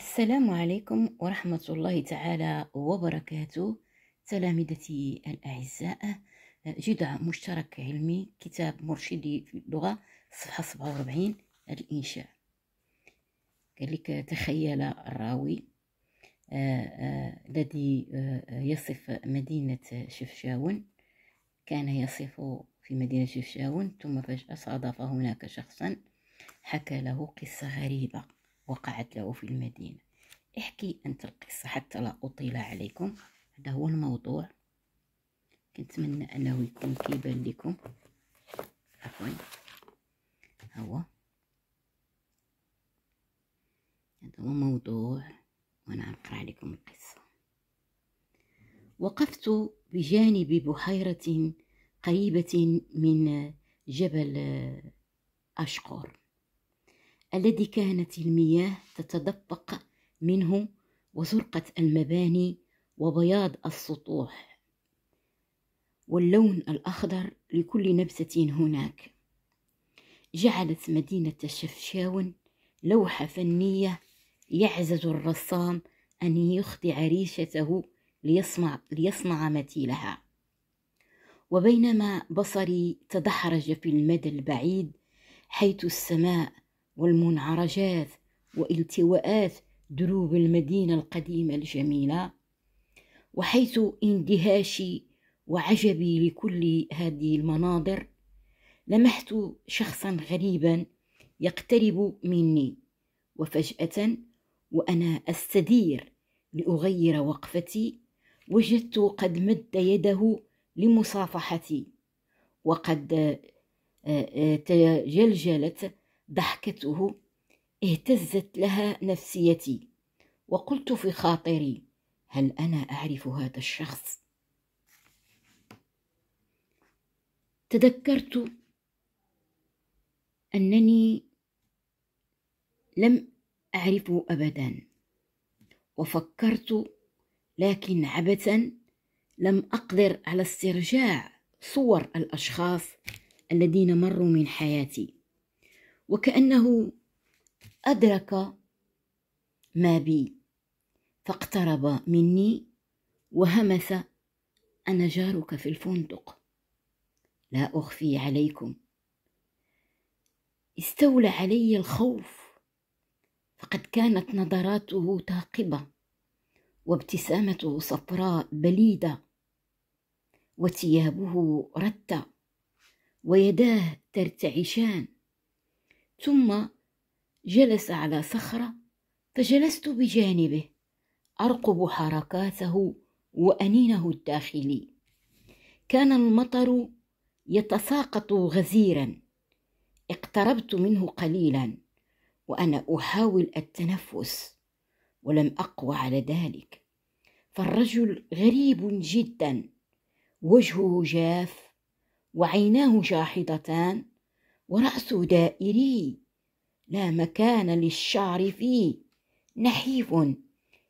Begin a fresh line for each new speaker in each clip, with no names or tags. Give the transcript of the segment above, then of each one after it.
السلام عليكم ورحمة الله تعالى وبركاته تلامذتي الأعزاء جدع مشترك علمي كتاب مرشدي في اللغة صفحة 47 الإنشاء قال لك تخيل الراوي آه، آه، الذي آه، يصف مدينة شفشاون كان يصف في مدينة شفشاون ثم فجأة صادف هناك شخصا حكى له قصة غريبة وقعت له في المدينة احكي أنت القصة حتى لا أطيل عليكم هذا هو الموضوع كنتمنى أنه يكون كيبان لكم عفوا هو هذا هو موضوع وأنا أقرأ لكم القصة وقفت بجانب بحيرة قريبة من جبل أشقر الذي كانت المياه تتدفق منه وزرقة المباني وبياض السطوح واللون الأخضر لكل نبسة هناك جعلت مدينة شفشاون لوحة فنية يعزز الرسام أن يخضع ريشته ليصنع, ليصنع مثيلها وبينما بصري تدحرج في المدى البعيد حيث السماء والمنعرجات والتواءات دروب المدينة القديمة الجميلة وحيث اندهاشي وعجبي لكل هذه المناظر لمحت شخصا غريبا يقترب مني وفجأة وأنا أستدير لأغير وقفتي وجدت قد مد يده لمصافحتي وقد آه، آه، تجلجلت ضحكته اهتزت لها نفسيتي وقلت في خاطري هل انا اعرف هذا الشخص تذكرت انني لم اعرفه ابدا وفكرت لكن عبثا لم اقدر على استرجاع صور الاشخاص الذين مروا من حياتي وكأنه أدرك ما بي فاقترب مني وهمس أنا جارك في الفندق لا أخفي عليكم استولى علي الخوف فقد كانت نظراته ثاقبة وابتسامته صفراء بليدة وثيابه رتة ويداه ترتعشان ثم جلس على صخرة فجلست بجانبه أرقب حركاته وأنينه الداخلي كان المطر يتساقط غزيرا اقتربت منه قليلا وأنا أحاول التنفس ولم أقوى على ذلك فالرجل غريب جدا وجهه جاف وعيناه جاحظتان ورأس دائري لا مكان للشعر فيه نحيف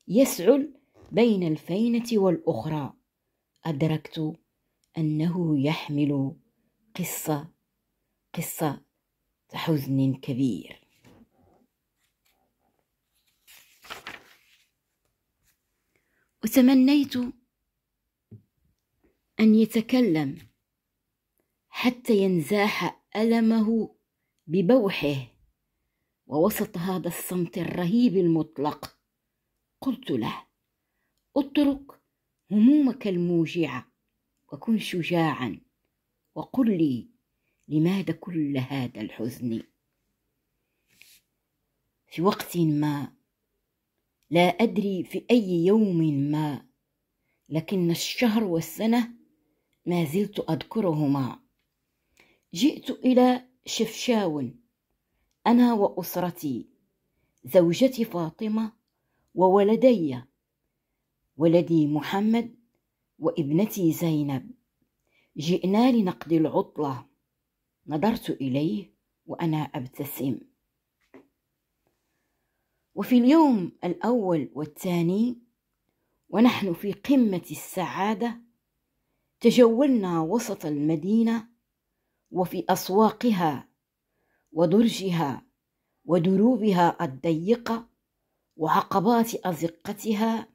يسعل بين الفينة والأخرى أدركت أنه يحمل قصة قصة حزن كبير وتمنيت أن يتكلم حتى ينزاح ألمه ببوحه ووسط هذا الصمت الرهيب المطلق قلت له اترك همومك الموجعه وكن شجاعا وقل لي لماذا كل هذا الحزن في وقت ما لا ادري في اي يوم ما لكن الشهر والسنه ما زلت اذكرهما جئت إلى شفشاون أنا وأسرتي زوجتي فاطمة وولدي ولدي محمد وابنتي زينب جئنا لنقضي العطلة نظرت إليه وأنا أبتسم وفي اليوم الأول والثاني ونحن في قمة السعادة تجولنا وسط المدينة وفي أسواقها ودرجها ودروبها الضيقة وعقبات أزقتها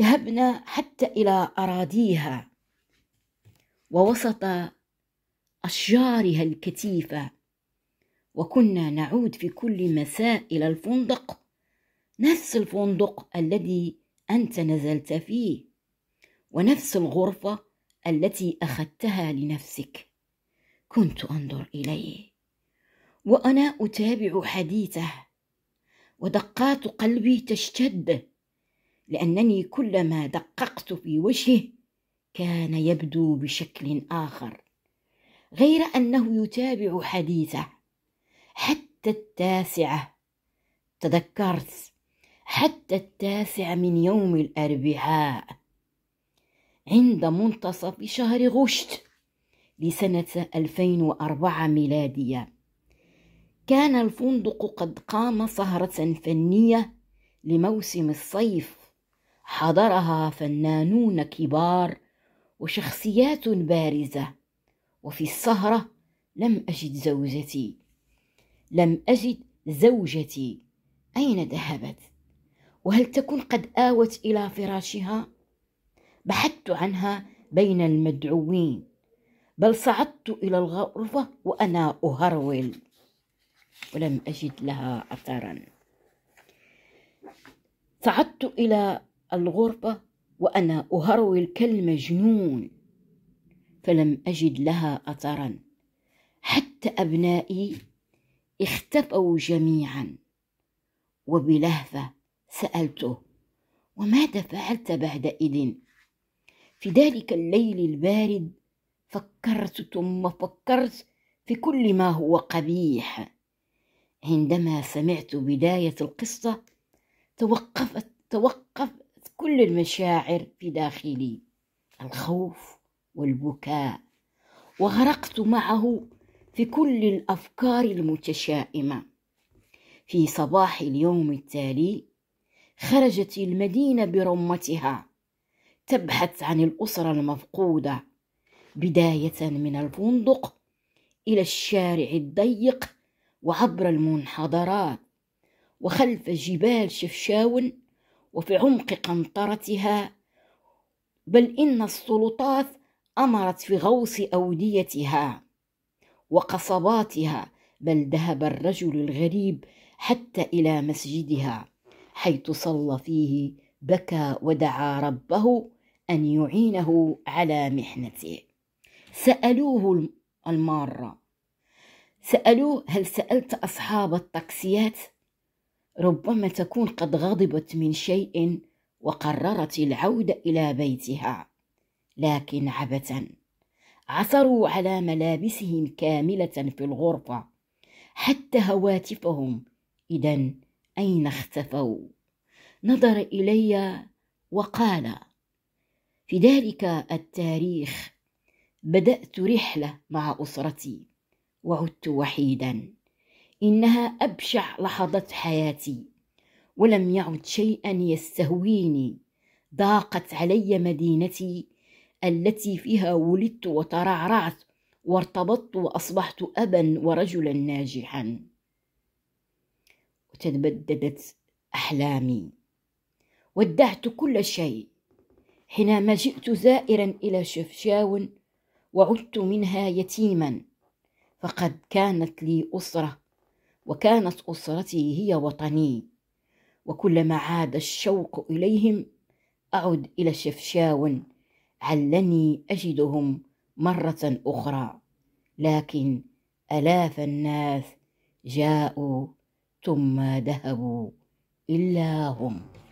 ذهبنا حتى إلى أراضيها ووسط أشجارها الكثيفة وكنا نعود في كل مساء إلى الفندق نفس الفندق الذي أنت نزلت فيه ونفس الغرفة التي اخذتها لنفسك كنت انظر اليه وانا اتابع حديثه ودقات قلبي تشتد لانني كلما دققت في وجهه كان يبدو بشكل اخر غير انه يتابع حديثه حتى التاسعه تذكرت حتى التاسع من يوم الاربعاء عند منتصف شهر غشت لسنة 2004 ميلادية كان الفندق قد قام سهرة فنية لموسم الصيف حضرها فنانون كبار وشخصيات بارزة وفي السهرة لم أجد زوجتي لم أجد زوجتي أين ذهبت؟ وهل تكون قد آوت إلى فراشها؟ بحثت عنها بين المدعوين بل صعدت إلى الغرفة وأنا أهرول ولم أجد لها أثرا صعدت إلى الغرفة وأنا أهرول كالمجنون فلم أجد لها أثرا حتى أبنائي اختفوا جميعا وبلهفة سألته وماذا فعلت بعد إذن في ذلك الليل البارد فكرت ثم فكرت في كل ما هو قبيح عندما سمعت بدايه القصه توقفت توقفت كل المشاعر في داخلي الخوف والبكاء وغرقت معه في كل الافكار المتشائمه في صباح اليوم التالي خرجت المدينه برمتها تبحث عن الأسرة المفقودة بداية من الفندق إلى الشارع الضيق وعبر المنحدرات وخلف جبال شفشاون وفي عمق قنطرتها بل إن السلطات أمرت في غوص أوديتها وقصباتها بل ذهب الرجل الغريب حتى إلى مسجدها حيث صلى فيه بكى ودعا ربه أن يعينه على محنته سألوه المارة سألوه هل سألت أصحاب الطاكسيات؟ ربما تكون قد غضبت من شيء وقررت العودة إلى بيتها لكن عبثا عثروا على ملابسهم كاملة في الغرفة حتى هواتفهم إذا أين اختفوا؟ نظر إلي وقال في ذلك التاريخ بدات رحله مع اسرتي وعدت وحيدا انها ابشع لحظات حياتي ولم يعد شيئا يستهويني ضاقت علي مدينتي التي فيها ولدت وترعرعت وارتبطت واصبحت ابا ورجلا ناجحا وتبددت احلامي ودعت كل شيء حينما جئت زائرا إلى شفشاون وعدت منها يتيما فقد كانت لي أسرة وكانت أسرتي هي وطني وكلما عاد الشوق إليهم أعد إلى شفشاون علني أجدهم مرة أخرى لكن ألاف الناس جاءوا ثم ذهبوا إلا هم